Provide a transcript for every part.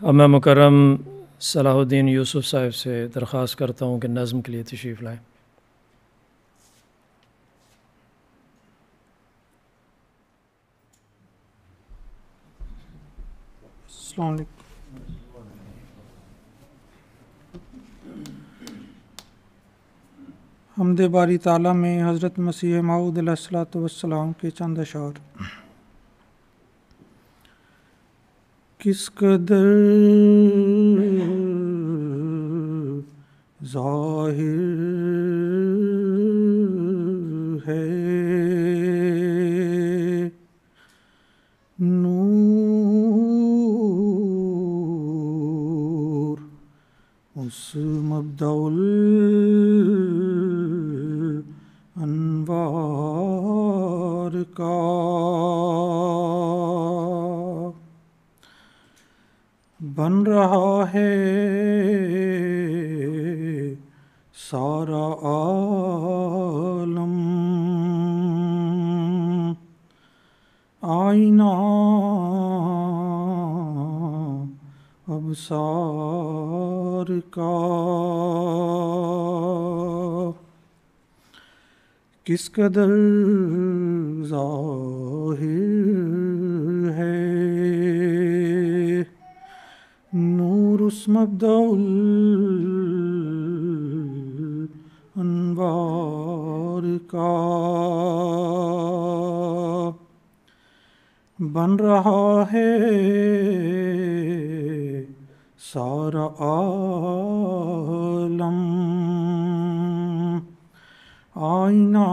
अब मैं मुकरम सलाहुद्दीन यूसुफ साहब से दरख्वास्त करता हूँ कि नज़म के लिए तशरीफ़ लाएँ हमद बारी ताला में हज़रत मसीह माऊद सलात के चंद अशार किस कदर जाहिर है नूर उस मबदौल अनवार का बन रहा है सारा आलम आईना अब सार का किस कदर जाहिर है अनवार का बन रहा है सारा आलम आईना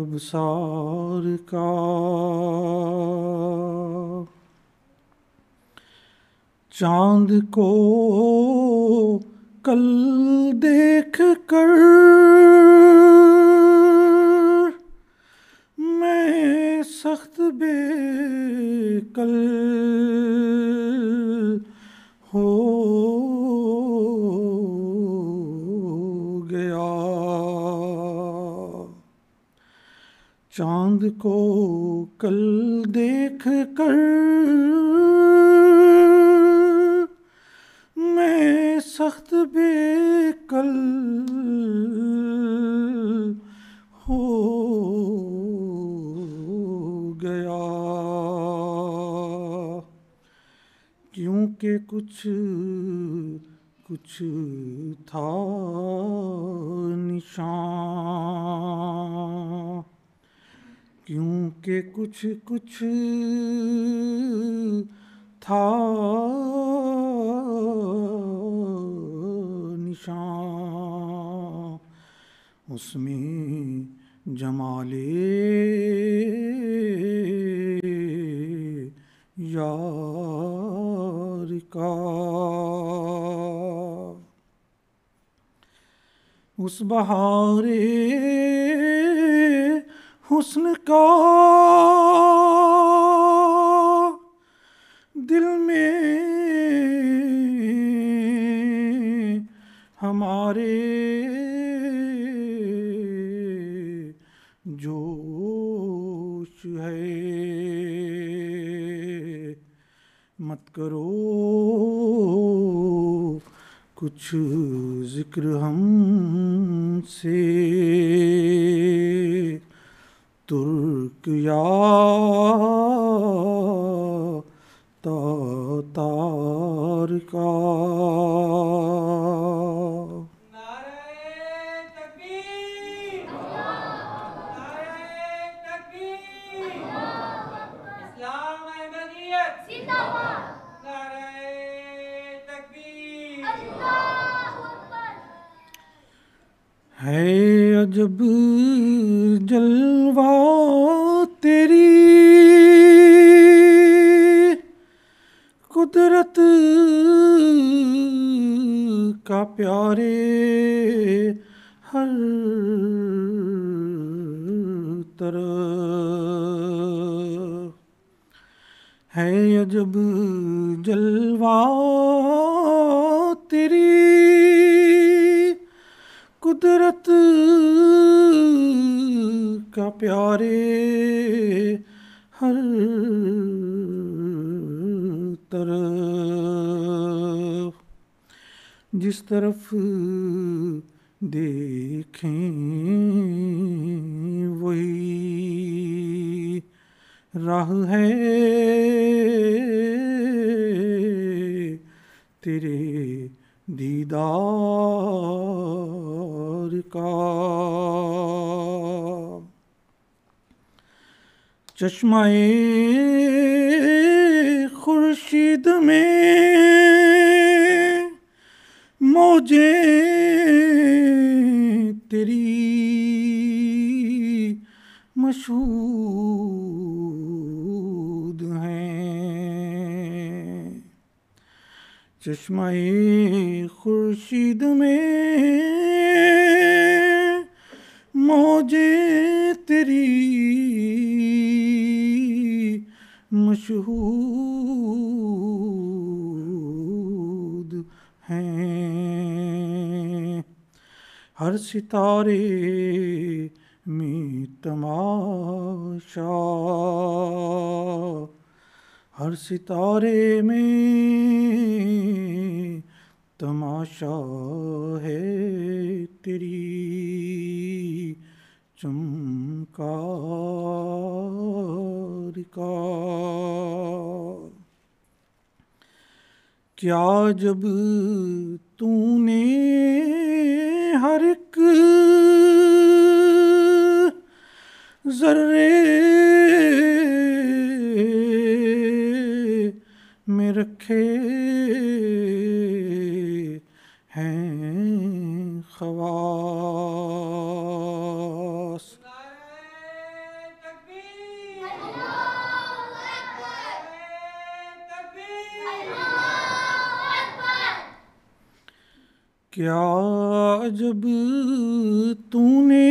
अब सार का चांद को कल देख कर मैं सख्त बेकल हो गया चांद को कल देख कर के कुछ कुछ था निशान क्योंकि कुछ कुछ था निशान उसमें जमाले उस बहारे हुस्न का दिल में हमारे कुछ जिक्र हम से तुर्क या तार का है अजब जलवा तेरी कुदरत का प्यारे हर तरह है अजब जलवा तेरी कुदरत का प्यारे हर तरफ जिस तरफ देखें वही राह है तेरे दीदार का चश्माए खुर्शीद में मोजे तेरी मशहूर चश्मा खुर्शीद में मोजे तेरी मशहूद हैं हर सितारे में तमाशा हर सितारे में तमाशा है तेरी चमकारिका क्या जब तूने हर एक जर्रे रखे हैं खवास क्या जब तूने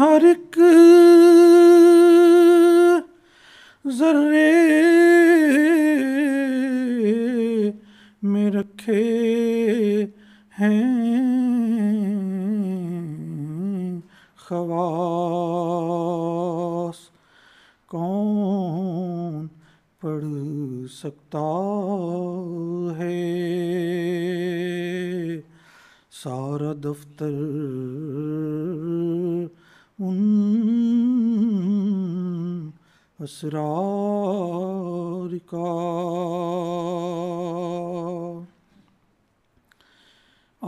हर एक जर्रे हैं खवास कौन पढ़ सकता है सारा दफ्तर उन असरार का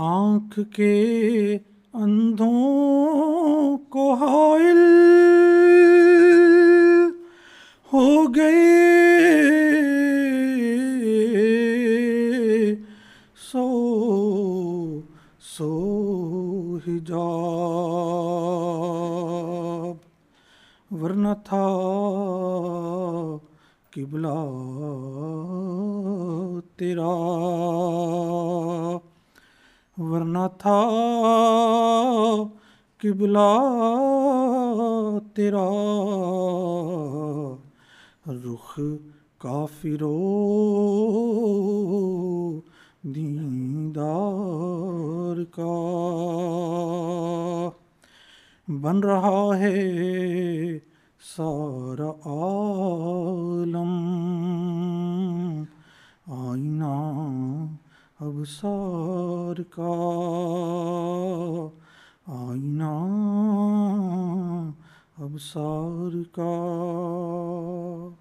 आँख के अंधों को हायल हो गए सो सो हिजाब वरना था किबला तेरा वरना था किबला तेरा रुख काफिरो दीदार का बन रहा है सारा आलम आईना अब अबसार का आईना अब अबसार का